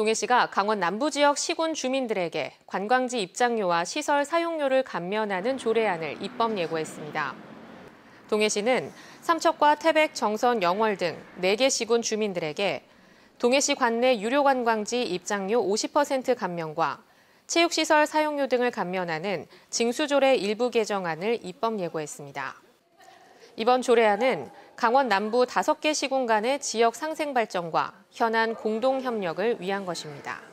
동해시가 강원 남부 지역 시군 주민들에게 관광지 입장료와 시설 사용료를 감면하는 조례안을 입법 예고했습니다. 동해시는 삼척과 태백, 정선, 영월 등 4개 시군 주민들에게 동해시 관내 유료 관광지 입장료 50% 감면과 체육시설 사용료 등을 감면하는 징수조례 일부 개정안을 입법 예고했습니다. 이번 조례안은 강원 남부 다섯 개 시군간의 지역 상생 발전과 현안 공동 협력을 위한 것입니다.